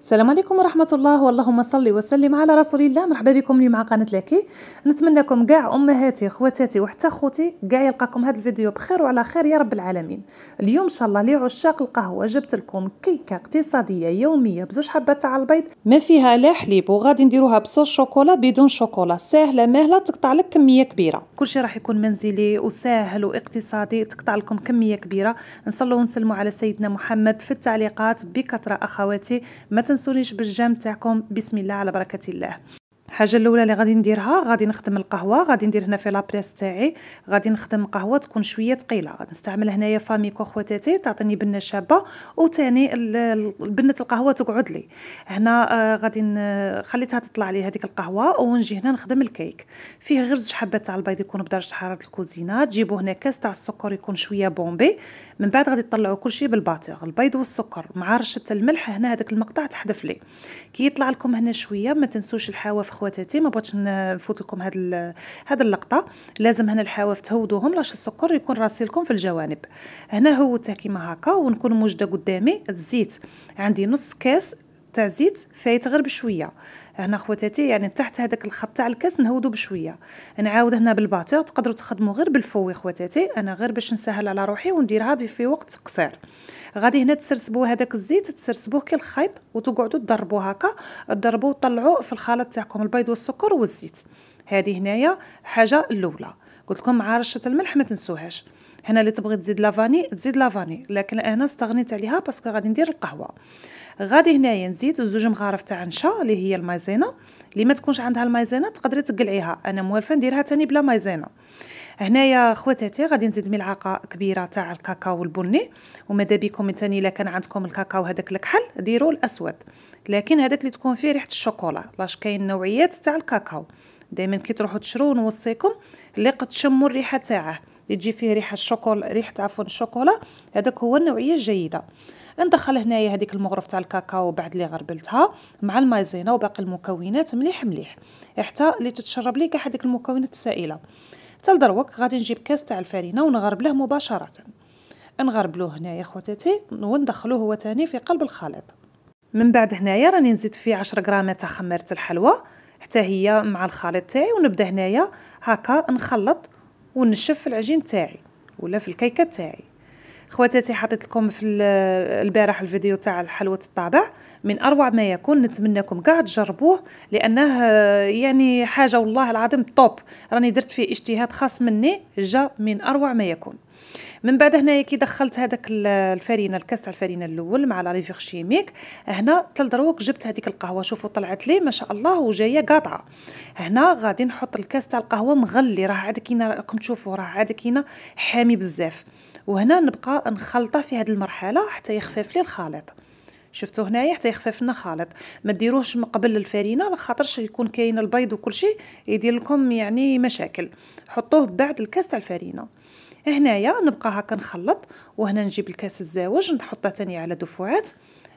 السلام عليكم ورحمة الله واللهم صل وسلم على رسول الله مرحبا بكم لي مع قناة نتمنى لكم كاع أمهاتي خواتاتي وحتى خوتي كاع يلقاكم هذا الفيديو بخير وعلى خير يا رب العالمين اليوم إن شاء الله لعشاق القهوة جبت لكم كيكة اقتصادية يومية بزوج حبات تاع البيض ما فيها لا حليب وغادي نديروها بصوص شوكولا بدون شوكولا ساهلة ماهلة تقطع لك كمية كبيرة كلشي راح يكون منزلي وساهل واقتصادي تقطع لكم كمية كبيرة نصلوا ونسلموا على سيدنا محمد في التعليقات بكثرة أخواتي ما تنسونيش بالجام تاعكم بسم الله على بركه الله الحاجه الاولى اللي غادي نديرها غادي نخدم القهوه غادي ندير هنا في لابريس تاعي غادي نخدم قهوه تكون شويه ثقيله غادي نستعمل هنايا فاميكو خواتاتي تعطيني بنه شابه وثاني بنه القهوه تقعد لي هنا آه، غادي خليتها تطلع لي هذيك القهوه ونجي هنا نخدم الكيك فيه غير زوج حبات تاع البيض يكونوا بدرجه حراره الكوزينه تجيبوا هنا كاس تاع السكر يكون شويه بومبي من بعد غادي تطلعوا كلشي بالباتور البيض والسكر مع رشه الملح هنا هذاك المقطع تحذف لي كي يطلع لكم هنا شويه ما تنسوش الحواف خواتاتي ما بغيتش نفوت لكم هاد هاد اللقطه لازم هنا الحواف تهودوهم لاش السكر يكون راسلكم في الجوانب هنا هوتها كيما هكا ونكون موجده قدامي الزيت عندي نص كاس تاع زيت فايت غير بشويه هنا خواتاتي يعني تحت هذاك الخط تاع الكاس نهودو بشويه نعاود هنا بالباتور تقدروا تخدموا غير بالفوي خواتاتي انا غير باش نسهل على روحي ونديرها في وقت قصير غادي هنا تسرسبوا هذاك الزيت تسرسبوه كي الخيط وتقعدوا تضربوا هكا تضربوا وطلعوا في الخليط تاعكم البيض والسكر والزيت هذه هنايا حاجه الاولى قلت لكم مع رشه الملح ما تنسوهاش هنا اللي تبغي تزيد لافاني تزيد لافاني لكن انا استغنيت عليها باسكو غادي ندير القهوه غادي هنايا نزيد زوج مغارف تاع نشا اللي هي المايزينا اللي ما تكونش عندها المايزينا تقدري تقلعيها انا موالفه نديرها تاني بلا مايزينا هنايا خواتاتي غادي نزيد ملعقه كبيره تاع الكاكاو البني وماذا بكم ثاني الا كان عندكم الكاكاو هذاك الكحل ديروا الاسود لكن هذاك اللي تكون فيه ريحه الشوكولا لاش كاين نوعيات تاع الكاكاو دائما كي تروحوا تشرو نوصيكم اللي قد تشموا الريحه تاعه اللي تجي فيه ريحه الشوكولا ريحه عفوا الشوكولا هذاك هو النوعيه الجيده ندخل هنايا هذيك المغرف تاع الكاكاو بعد اللي غربلتها مع المايزينا وباقي المكونات مليح مليح حتى اللي تتشرب ليك هذيك المكونات السائله حتى لدروك غادي نجيب كاس تاع الفرينه ونغربله مباشره نغربلوه هنايا خواتاتي وندخلوه هو تاني في قلب الخليط من بعد هنايا راني نزيد فيه 10 غرام تاع خميره الحلوى حتى هي مع الخليط تاعي ونبدا هنايا هكا نخلط ونشف في العجين تاعي ولا في الكيكه تاعي خواتاتي حطيت لكم في البارح الفيديو تاع حلوه الطابع من اروع ما يكون نتمنىكم قاعد تجربوه لانه آه، يعني حاجه والله العظيم طوب راني درت فيه اجتهاد خاص مني جا من اروع ما يكون من بعد هنايا كي دخلت هذاك الفرينه الكاس تاع الفرينه الاول مع لا ريفيغ شيميك هنا تلدروك جبت هذيك القهوه شوفوا طلعت لي ما شاء الله وجايه قاطعه هنا غادي نحط الكاس تاع القهوه مغلي راه عاد كاينه راكم تشوفوا راه عاد كاينه حامي بزاف وهنا نبقى نخلطه في هذه المرحله حتى يخفف لي الخليط شفتوا هنايا حتى يخفف لنا الخليط ما ديروهش من قبل الفرينه لخاطرش يكون كاين البيض وكل شيء يدير لكم يعني مشاكل حطوه بعد الكاس تاع الفرينه هنايا نبقى هكا نخلط وهنا نجيب الكاس الزاوج نحطها ثاني على دفعات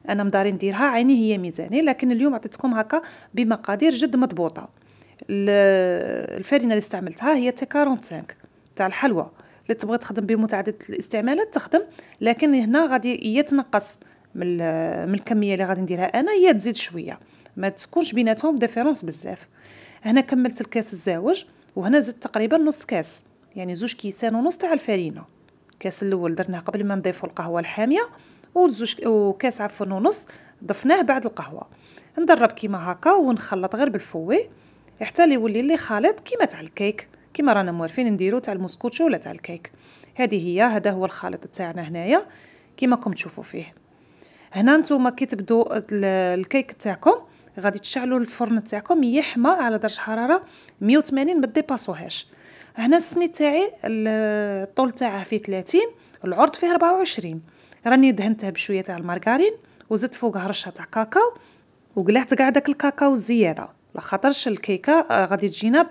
انا مداري نديرها عيني هي ميزاني لكن اليوم عطيتكم هكا بمقادير جد مضبوطه الفرينه اللي استعملتها هي تي 45 تاع الحلوى اللي تبغي تخدم بمتعدده الاستعمالات تخدم لكن هنا غادي يتنقص من من الكميه اللي غادي نديرها انا هي تزيد شويه ما تكونش بيناتهم ديفيرونس بزاف هنا كملت الكاس الزاوج وهنا زدت تقريبا نص كاس يعني زوج كيسان ونص تاع الفارينه الكاس الاول درناه قبل ما نضيفوا القهوه الحاميه وزوج وكاس عفوا ونص ضفناه بعد القهوه ندرب كيما هكا ونخلط غير بالفوي حتى يولي لي خليط كيما تاع الكيك كما رانا موالفين نديرو تاع المسكوتشو ولا تاع الكيك هذه هي هذا هو الخليط تاعنا هنايا كما راكم تشوفوا فيه هنا نتوما كي تبدو الكيك تاعكم غادي تشعلوا الفرن تاعكم يحمى على درجه حراره 180 ما ديباسوهاش هنا السني تاعي الطول تاعه فيه 30 العرض فيه 24 راني دهنته بشويه تاع المارغرين وزدت فوقها رشه تاع كاكاو وقلعت كاع داك الكاكاو الزياده لخاطرش الكيكه آه، غادي تجينا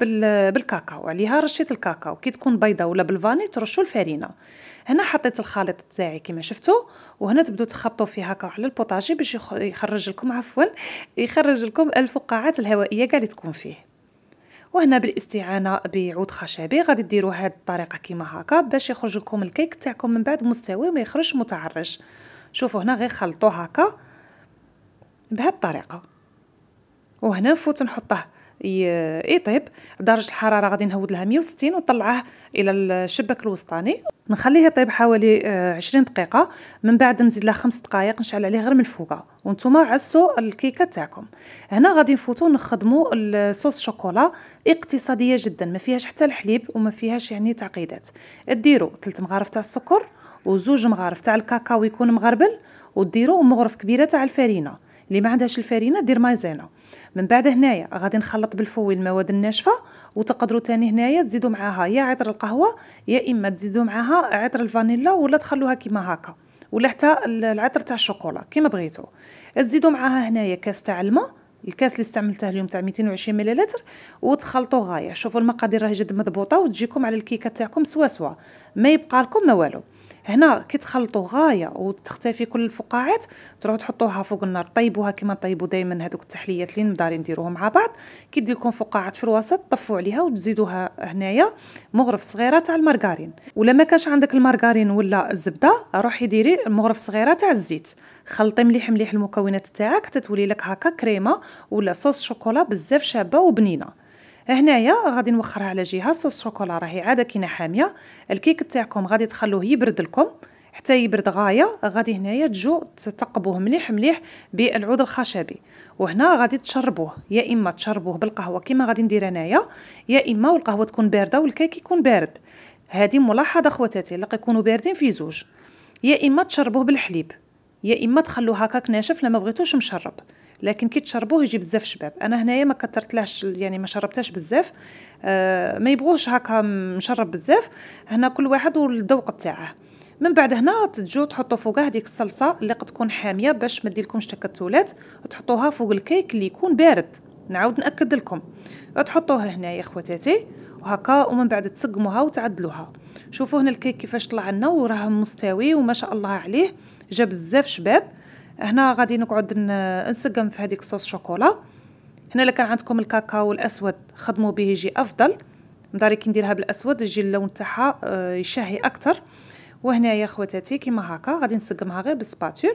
بالكاكاو عليها رشيت الكاكاو كي تكون بيضه ولا بالفاني ترشوا الفرينه هنا حطيت الخليط تاعي كما شفتوا وهنا تبدو تخبطوا فيه هكا على البوطاجي باش يخرج لكم عفوا يخرج لكم الفقاعات الهوائيه كاع اللي تكون فيه وهنا بالاستعانه بعود خشبي غادي ديروا هذه الطريقه كيما هكا باش يخرج لكم الكيك تاعكم من بعد مستوي وما يخرجش متعرج شوفوا هنا غير خلطوا هكا بهذه الطريقه وهنا نفوت نحطه يطيب درجه الحراره غادي نهود لها 160 ونطلعه الى الشباك الوسطاني نخليه يطيب حوالي 20 آه، دقيقه من بعد نزيد له 5 دقائق نشعل عليه غير من الفوقه وانتم عسوا الكيكه تاعكم هنا غادي نفوتوا نخدموا الصوص شوكولا اقتصاديه جدا ما فيهاش حتى الحليب وما فيهاش يعني تعقيدات ديروا 3 مغارف تاع السكر وزوج مغارف تاع الكاكاو يكون مغربل وديروا مغرف كبيره تاع الفارينه اللي ما عندهاش الفارينه دير مايزينا من بعد هنايا غادي نخلط بالفوي المواد الناشفه وتقدروا تاني هنايا تزيدوا معاها يا عطر القهوه يا اما تزيدوا معاها عطر الفانيلا ولا تخلوها كيما هكا ولا حتى العطر تاع الشوكولا كيما بغيتو تزيدوا معاها هنايا كاس تاع الماء الكاس اللي استعملته اليوم تاع 220 مللتر وتخلطوا غايه شوفوا المقادير راهي جد مضبوطه وتجيكم على الكيكه تاعكم سوا سوا ما يبقى لكم ما والو هنا كيتخلطوا غايه وتختفي كل الفقاعات تروحوا تحطوها فوق النار طيبوها كما طيبوا دائما هذوك التحليات اللي نبداو نديروهم مع بعض دير لكم فقاعات في الوسط طفوا عليها وتزيدوها هنايا مغرف صغيره تاع المارغرين ولا ما كانش عندك المارغرين ولا الزبده روحي ديري مغرف صغيره تاع الزيت خلطي مليح مليح المكونات تاعك تتولي لك هكا كريمه ولا صوص شوكولا بزاف شابه وبنينه هنايا غادي نوخرها على جهه صوص شوكولا راهي عاده كاينه حاميه الكيك تاعكم غادي تخلوه يبرد لكم حتى يبرد غايه غادي هنايا تجو تقبوه مليح مليح بالعود الخشبي وهنا غادي تشربوه يا اما تشربوه بالقهوه كما غادي ندير انايا يا اما والقهوه تكون بارده والكيك يكون بارد هذه ملاحظه خواتاتي اللي يكونوا باردين في زوج يا اما تشربوه بالحليب يا اما تخلوه هكاك ناشف لما بغيتوش مشرب لكن كي تشربوه يجي بزاف شباب انا هنايا ما كثرتلهاش يعني ما شربتهاش بزاف آه، ما يبغوش هكا مشرب بزاف هنا كل واحد والذوق تاعه من بعد هنا تجو تحطوا فوق هذيك الصلصه اللي قد تكون حاميه باش ما ديرلكمش تكتلات تحطوها فوق الكيك اللي يكون بارد نعاود ناكد لكم تحطوها هنايا خواتاتي وهكا ومن بعد تسقموها وتعدلوها شوفوا هنا الكيك كيفاش طلع لنا وراه مستوي وما شاء الله عليه جاب بزاف شباب هنا غادي نقعد نسقم في هذيك صوص شوكولا هنا لكان عندكم الكاكاو الاسود خدموا به يجي افضل مداري كي نديرها بالاسود يجي اللون تاعها آه، يشهي اكثر وهنا يا خواتاتي كيما هكا غادي نسقمها غير بالسباتول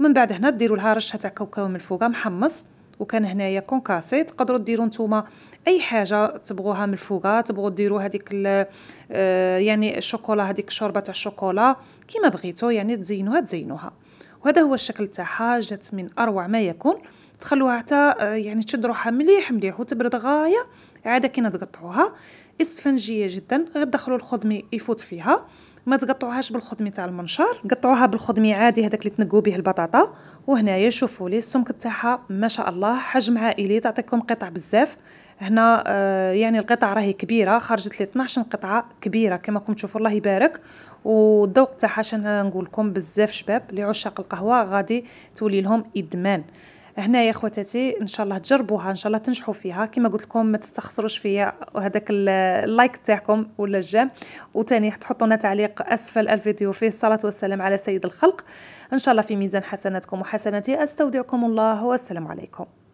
ومن بعد هنا ديروا لها رشه تاع كاوكاو من الفوق محمص وكان هنايا كونكاسي تقدروا ديروا نتوما اي حاجه تبغوها من الفوق تبغوا ديروا هذيك آه، يعني الشوكولا هذيك الشوربه تاع الشوكولا كيما بغيتو يعني تزينوها تزينوها وهذا هو الشكل تاعها جات من اروع ما يكون تخلوها حتى آه، يعني تشد روحها مليح مليح وتبرد غايه عادة كي تقطعوها اسفنجيه جدا غير دخلوا الخضمي يفوت فيها ما تقطعوهاش بالخضم تاع المنشار قطعوها بالخضمي عادي هذاك اللي تنقوا به البطاطا وهنايا شوفوا لي السمك تاعها ما شاء الله حجم عائلي تعطيكم قطع بزاف هنا آه، يعني القطع راهي كبيره خرجت لي 12 قطعه كبيره كما راكم تشوفوا الله يبارك والذوق تاعها شنو نقول لكم بزاف شباب لعشاق القهوه غادي تولي لهم ادمان هنا يا خواتاتي ان شاء الله تجربوها ان شاء الله تنجحوا فيها كما قلت لكم ما تستخسروش فيا وهذاك اللايك تاعكم ولا الجام وثاني تحطوا لنا تعليق اسفل الفيديو فيه الصلاه والسلام على سيد الخلق ان شاء الله في ميزان حسناتكم وحسناتي استودعكم الله والسلام عليكم